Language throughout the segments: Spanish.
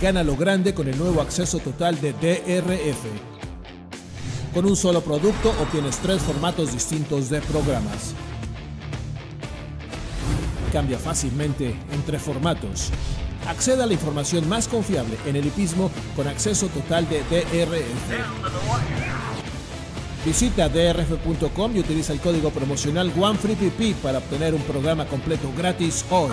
gana lo grande con el nuevo acceso total de DRF. Con un solo producto obtienes tres formatos distintos de programas. Cambia fácilmente entre formatos. Acceda a la información más confiable en el hipismo con acceso total de DRF. Visita drf.com y utiliza el código promocional OneFreePP para obtener un programa completo gratis hoy.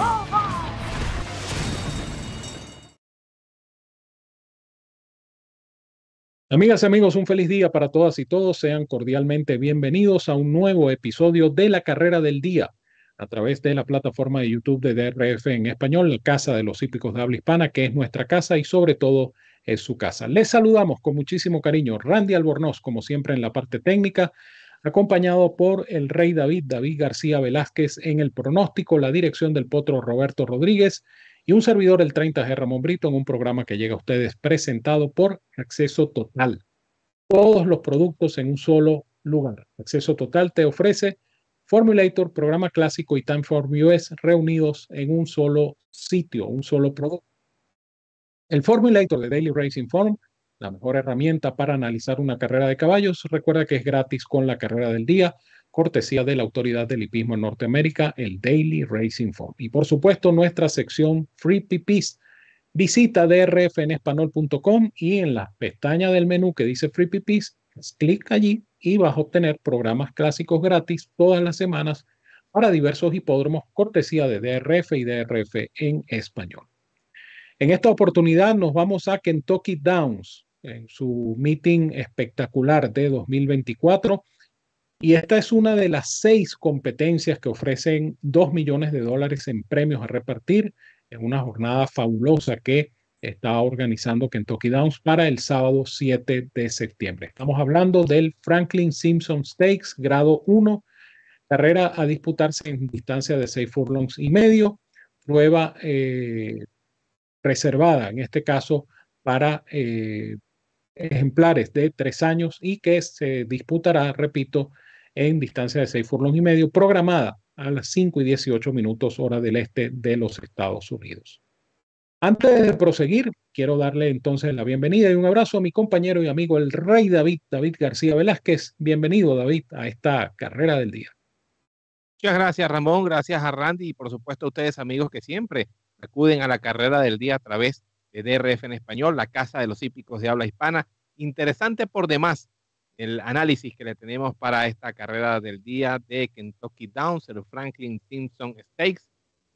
Amigas y amigos, un feliz día para todas y todos. Sean cordialmente bienvenidos a un nuevo episodio de La Carrera del Día a través de la plataforma de YouTube de DRF en español, la Casa de los Hípicos de Habla Hispana, que es nuestra casa y sobre todo es su casa. Les saludamos con muchísimo cariño. Randy Albornoz, como siempre en la parte técnica, acompañado por el Rey David, David García Velázquez en el pronóstico, la dirección del potro Roberto Rodríguez y un servidor el 30G Ramón Brito en un programa que llega a ustedes presentado por Acceso Total. Todos los productos en un solo lugar. Acceso Total te ofrece Formulator, programa clásico y Timeform US reunidos en un solo sitio, un solo producto. El Formulator de Daily Racing Form, la mejor herramienta para analizar una carrera de caballos, recuerda que es gratis con la carrera del día cortesía de la autoridad del hipismo en Norteamérica, el Daily Racing Form. Y por supuesto, nuestra sección Free PPs. Visita drfnespanol.com y en la pestaña del menú que dice Free PPs, pues, clic allí y vas a obtener programas clásicos gratis todas las semanas para diversos hipódromos, cortesía de DRF y DRF en español. En esta oportunidad nos vamos a Kentucky Downs, en su meeting espectacular de 2024 y esta es una de las seis competencias que ofrecen 2 millones de dólares en premios a repartir en una jornada fabulosa que está organizando Kentucky Downs para el sábado 7 de septiembre. Estamos hablando del Franklin Simpson Stakes, grado 1, carrera a disputarse en distancia de 6 furlongs y medio, prueba eh, reservada, en este caso, para eh, ejemplares de tres años y que se disputará, repito, en distancia de 6 furlongs y medio, programada a las 5 y 18 minutos hora del este de los Estados Unidos. Antes de proseguir, quiero darle entonces la bienvenida y un abrazo a mi compañero y amigo el rey David, David García Velázquez. Bienvenido David a esta carrera del día. Muchas gracias Ramón, gracias a Randy y por supuesto a ustedes amigos que siempre acuden a la carrera del día a través de DRF en español, la casa de los hípicos de habla hispana. Interesante por demás el análisis que le tenemos para esta carrera del día de Kentucky Downs, el Franklin Simpson Stakes,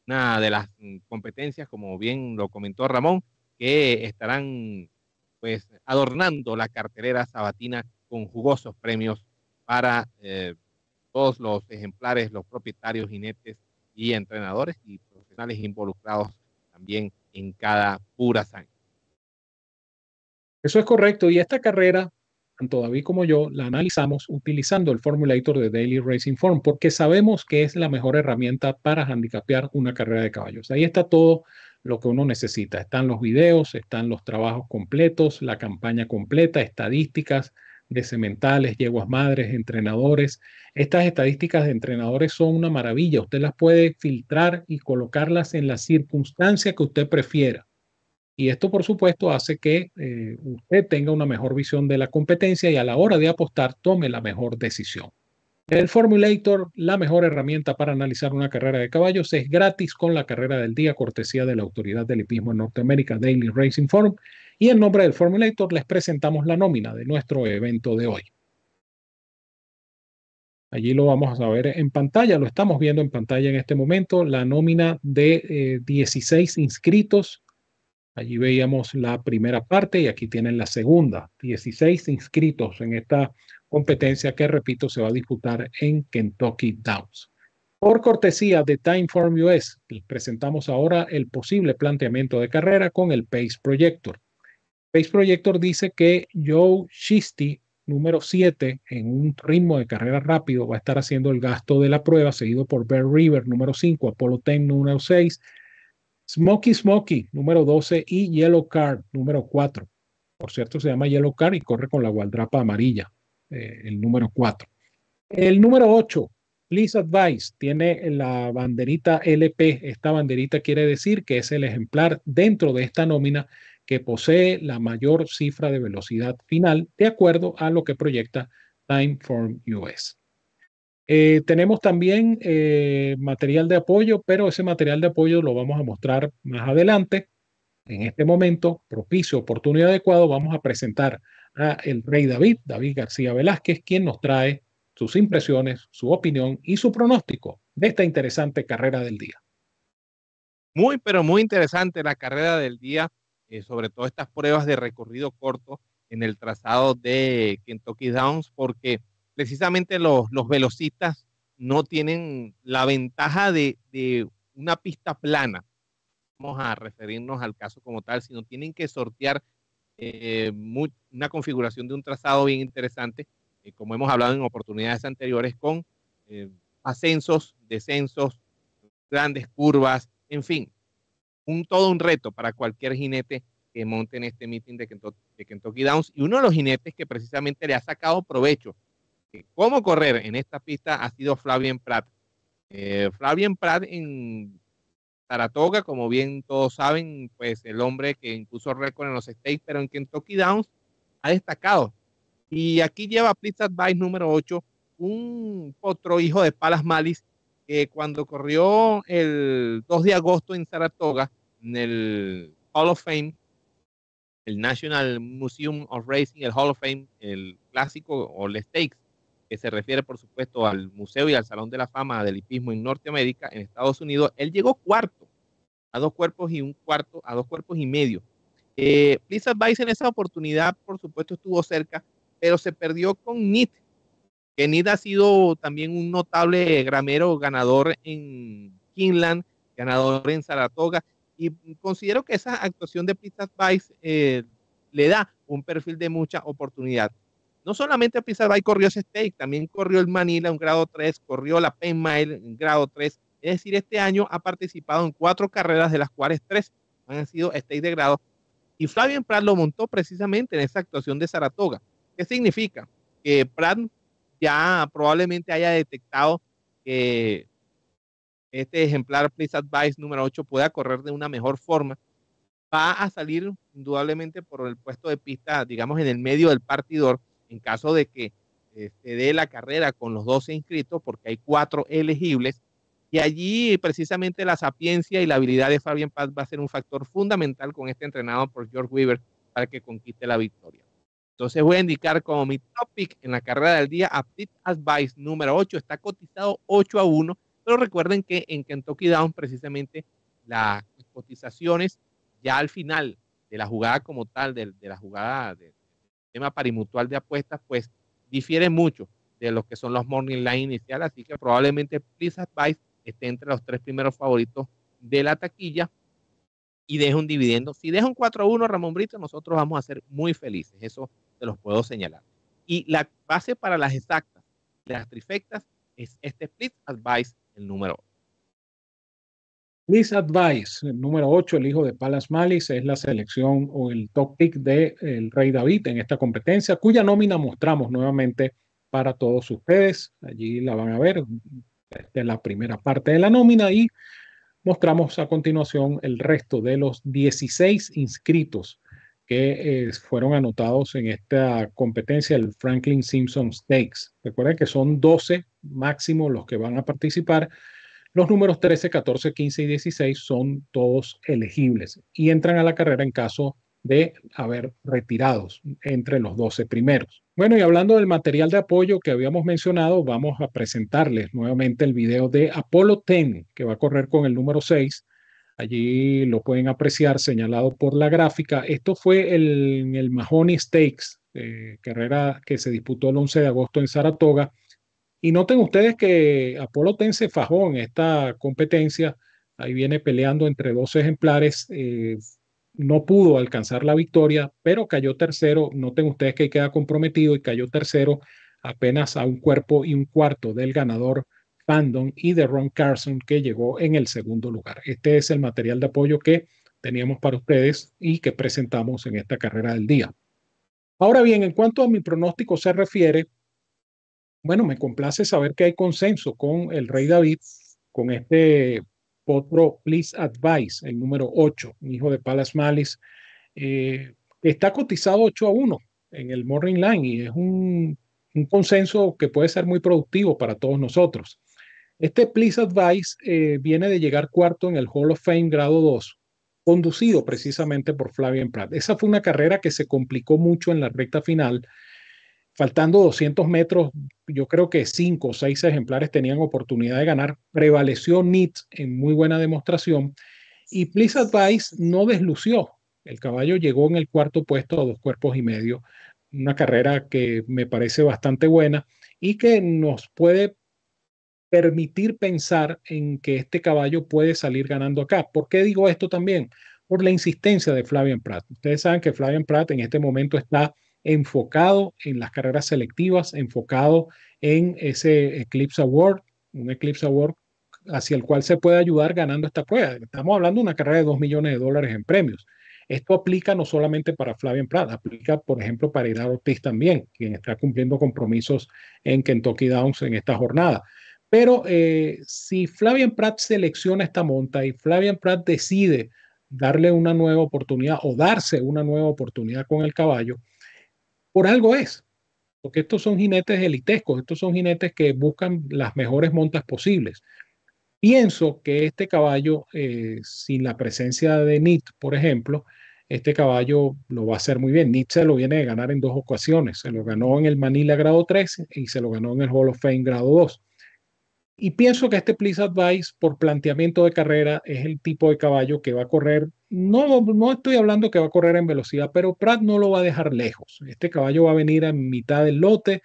una de las mm, competencias, como bien lo comentó Ramón, que estarán pues adornando la cartelera sabatina con jugosos premios para eh, todos los ejemplares, los propietarios, jinetes y entrenadores y profesionales involucrados también en cada pura sangre. Eso es correcto. Y esta carrera tanto David como yo la analizamos utilizando el Formulator de Daily Racing Form, porque sabemos que es la mejor herramienta para handicapear una carrera de caballos. Ahí está todo lo que uno necesita. Están los videos, están los trabajos completos, la campaña completa, estadísticas de sementales, yeguas madres, entrenadores. Estas estadísticas de entrenadores son una maravilla. Usted las puede filtrar y colocarlas en la circunstancia que usted prefiera. Y esto, por supuesto, hace que eh, usted tenga una mejor visión de la competencia y a la hora de apostar tome la mejor decisión. El Formulator, la mejor herramienta para analizar una carrera de caballos, es gratis con la carrera del día, cortesía de la Autoridad del Hipismo en Norteamérica, Daily Racing Forum. Y en nombre del Formulator les presentamos la nómina de nuestro evento de hoy. Allí lo vamos a ver en pantalla, lo estamos viendo en pantalla en este momento, la nómina de 16 eh, inscritos Allí veíamos la primera parte y aquí tienen la segunda. 16 inscritos en esta competencia que, repito, se va a disputar en Kentucky Downs. Por cortesía de Timeform US, les presentamos ahora el posible planteamiento de carrera con el Pace Projector. Pace Projector dice que Joe Shisti, número 7, en un ritmo de carrera rápido, va a estar haciendo el gasto de la prueba, seguido por Bear River, número 5, Apollo 10, número 6, Smokey Smokey, número 12, y Yellow Card, número 4. Por cierto, se llama Yellow Card y corre con la gualdrapa amarilla, eh, el número 4. El número 8, Please Advice, tiene la banderita LP. Esta banderita quiere decir que es el ejemplar dentro de esta nómina que posee la mayor cifra de velocidad final de acuerdo a lo que proyecta Timeform US. Eh, tenemos también eh, material de apoyo, pero ese material de apoyo lo vamos a mostrar más adelante. En este momento, propicio, oportuno y adecuado, vamos a presentar a el rey David, David García Velázquez, quien nos trae sus impresiones, su opinión y su pronóstico de esta interesante carrera del día. Muy, pero muy interesante la carrera del día, eh, sobre todo estas pruebas de recorrido corto en el trazado de Kentucky Downs, porque precisamente los, velocistas no tienen la ventaja de, una pista plana. Vamos a referirnos al caso como tal, sino tienen que sortear eh, una configuración de un trazado bien interesante, eh, como hemos hablado en oportunidades anteriores, con eh, ascensos, descensos, grandes curvas, en fin, un todo un reto para cualquier jinete que monte en este meeting de de Kentucky Downs. Y uno de los jinetes que precisamente le ha sacado provecho cómo correr en esta pista ha sido Flavien Pratt Eh, Flavien Prat en Saratoga, como bien todos saben, pues el hombre que incluso récord en los Stakes, pero en Kentucky Downs ha destacado. Y aquí lleva Pizza Advice número 8, un otro hijo de Palas Malis, que cuando corrió el 2 de agosto en Saratoga, en el Hall of Fame, el National Museum of Racing, el Hall of Fame, el clásico o el Stakes, que se refiere por supuesto al Museo y al Salón de la Fama del Hipismo en Norteamérica, en Estados Unidos, él llegó cuarto, a dos cuerpos y un cuarto, a dos cuerpos y medio. Eh, Vice en esa oportunidad, por supuesto, estuvo cerca, pero se perdió con NIT, que NIT ha sido también un notable gramero ganador en Kingland, ganador en Saratoga, y considero que esa actuación de Please Vice eh, le da un perfil de mucha oportunidad. No solamente Pizarro corrió ese stake, también corrió el Manila un grado 3, corrió la Penn Mile en grado 3. Es decir, este año ha participado en cuatro carreras, de las cuales tres han sido stake de grado. Y Flavian Pratt lo montó precisamente en esa actuación de Saratoga. ¿Qué significa? Que Pratt ya probablemente haya detectado que este ejemplar please Advice número 8 pueda correr de una mejor forma. Va a salir indudablemente por el puesto de pista, digamos, en el medio del partidor en caso de que eh, se dé la carrera con los 12 inscritos, porque hay cuatro elegibles, y allí precisamente la sapiencia y la habilidad de Fabian Paz va a ser un factor fundamental con este entrenado por George Weaver para que conquiste la victoria. Entonces voy a indicar como mi topic en la carrera del día, Aptit Advice número 8, está cotizado 8 a 1, pero recuerden que en Kentucky Down precisamente las cotizaciones ya al final de la jugada como tal, de, de la jugada de, tema parimutual de apuestas, pues difiere mucho de lo que son los morning line iniciales, así que probablemente Please Advice esté entre los tres primeros favoritos de la taquilla y deje un dividendo. Si deja un 4-1 Ramón Brito, nosotros vamos a ser muy felices, eso te los puedo señalar. Y la base para las exactas, las trifectas, es este Split Advice, el número 8. Please advice, el número 8, el hijo de Palas Malis, es la selección o el top pick del Rey David en esta competencia, cuya nómina mostramos nuevamente para todos ustedes. Allí la van a ver, es la primera parte de la nómina y mostramos a continuación el resto de los 16 inscritos que eh, fueron anotados en esta competencia, el Franklin Simpson Stakes. Recuerden que son 12 máximo los que van a participar los números 13, 14, 15 y 16 son todos elegibles y entran a la carrera en caso de haber retirados entre los 12 primeros. Bueno, y hablando del material de apoyo que habíamos mencionado, vamos a presentarles nuevamente el video de Apolo 10, que va a correr con el número 6. Allí lo pueden apreciar señalado por la gráfica. Esto fue el, el Mahoney Stakes, eh, carrera que se disputó el 11 de agosto en Saratoga. Y noten ustedes que Apolo Ten fajó en esta competencia, ahí viene peleando entre dos ejemplares, eh, no pudo alcanzar la victoria, pero cayó tercero, noten ustedes que queda comprometido y cayó tercero apenas a un cuerpo y un cuarto del ganador Fandon y de Ron Carson que llegó en el segundo lugar. Este es el material de apoyo que teníamos para ustedes y que presentamos en esta carrera del día. Ahora bien, en cuanto a mi pronóstico se refiere, bueno, me complace saber que hay consenso con el rey David, con este Potro Please Advice, el número 8, hijo de Palas Malis, eh, está cotizado 8 a 1 en el Morning Line y es un, consenso que puede ser muy productivo para todos nosotros. Este Please Advice eh, viene de llegar cuarto en el Hall of Fame grado 2, conducido precisamente por Flavian Pratt. Esa fue una carrera que se complicó mucho en la recta final faltando 200 metros, yo creo que cinco o seis ejemplares tenían oportunidad de ganar. Prevaleció NIT en muy buena demostración y Please Advice no deslució. El caballo llegó en el cuarto puesto a dos cuerpos y medio, una carrera que me parece bastante buena y que nos puede permitir pensar en que este caballo puede salir ganando acá. ¿Por qué digo esto también? Por la insistencia de Flavian Pratt. Ustedes saben que Flavian Pratt en este momento está enfocado en las carreras selectivas, enfocado en ese Eclipse Award, un Eclipse Award hacia el cual se puede ayudar ganando esta prueba. Estamos hablando de una carrera de 2 millones de dólares en premios. Esto aplica no solamente para Flavian Pratt, aplica, por ejemplo, para Irad Ortiz también, quien está cumpliendo compromisos en Kentucky Downs en esta jornada. Pero eh, si Flavian Pratt selecciona esta monta y Flavian Pratt decide darle una nueva oportunidad o darse una nueva oportunidad con el caballo, por algo es, porque estos son jinetes elitescos, estos son jinetes que buscan las mejores montas posibles. Pienso que este caballo, eh, sin la presencia de Nit, por ejemplo, este caballo lo va a hacer muy bien. se lo viene a ganar en dos ocasiones. Se lo ganó en el Manila grado 3 y se lo ganó en el Hall of Fame grado 2. Y pienso que este Please Advice, por planteamiento de carrera, es el tipo de caballo que va a correr no, no estoy hablando que va a correr en velocidad, pero Pratt no lo va a dejar lejos. Este caballo va a venir a mitad del lote,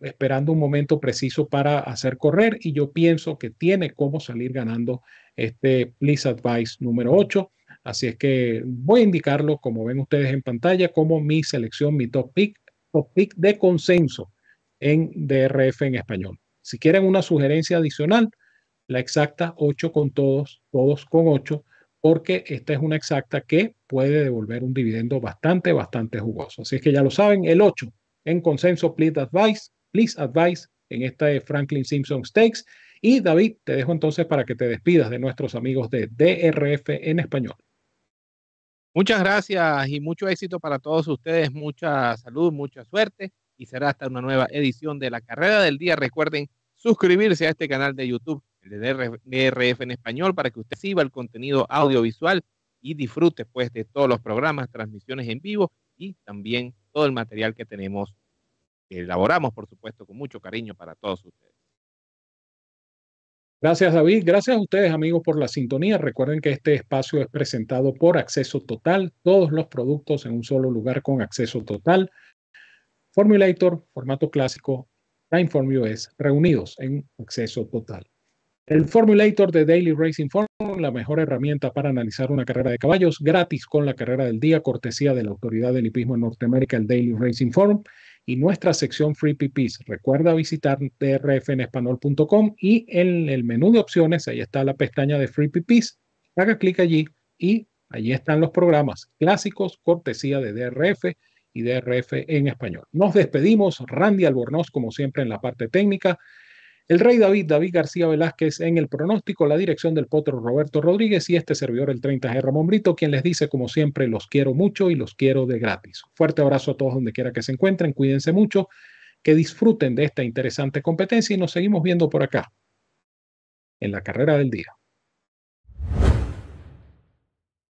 esperando un momento preciso para hacer correr, y yo pienso que tiene cómo salir ganando este Please Advice número 8. Así es que voy a indicarlo, como ven ustedes en pantalla, como mi selección, mi top pick, top pick de consenso en DRF en español. Si quieren una sugerencia adicional, la exacta 8 con todos, todos con 8 porque esta es una exacta que puede devolver un dividendo bastante, bastante jugoso. Así es que ya lo saben, el 8 en consenso, please advice, please advice en esta de Franklin Simpson Stakes. Y David, te dejo entonces para que te despidas de nuestros amigos de DRF en español. Muchas gracias y mucho éxito para todos ustedes, mucha salud, mucha suerte y será hasta una nueva edición de la carrera del día. Recuerden suscribirse a este canal de YouTube de DRF en español para que usted reciba el contenido audiovisual y disfrute pues de todos los programas, transmisiones en vivo y también todo el material que tenemos, que elaboramos por supuesto con mucho cariño para todos ustedes. Gracias David, gracias a ustedes amigos por la sintonía. Recuerden que este espacio es presentado por Acceso Total, todos los productos en un solo lugar con acceso total. Formulator, formato clásico, Timeform US, reunidos en acceso total. El Formulator de Daily Racing Form, la mejor herramienta para analizar una carrera de caballos, gratis con la carrera del día, cortesía de la Autoridad del Hipismo en Norteamérica, el Daily Racing Form, y nuestra sección Free PPs. Recuerda visitar drfnespanol.com y en el menú de opciones, ahí está la pestaña de Free PPs. Haga clic allí y allí están los programas clásicos, cortesía de DRF y DRF en español. Nos despedimos, Randy Albornoz, como siempre, en la parte técnica. El rey David, David García Velázquez en el pronóstico, la dirección del potro Roberto Rodríguez y este servidor, el 30G Ramón Brito, quien les dice, como siempre, los quiero mucho y los quiero de gratis. Fuerte abrazo a todos donde quiera que se encuentren, cuídense mucho, que disfruten de esta interesante competencia y nos seguimos viendo por acá, en la carrera del día.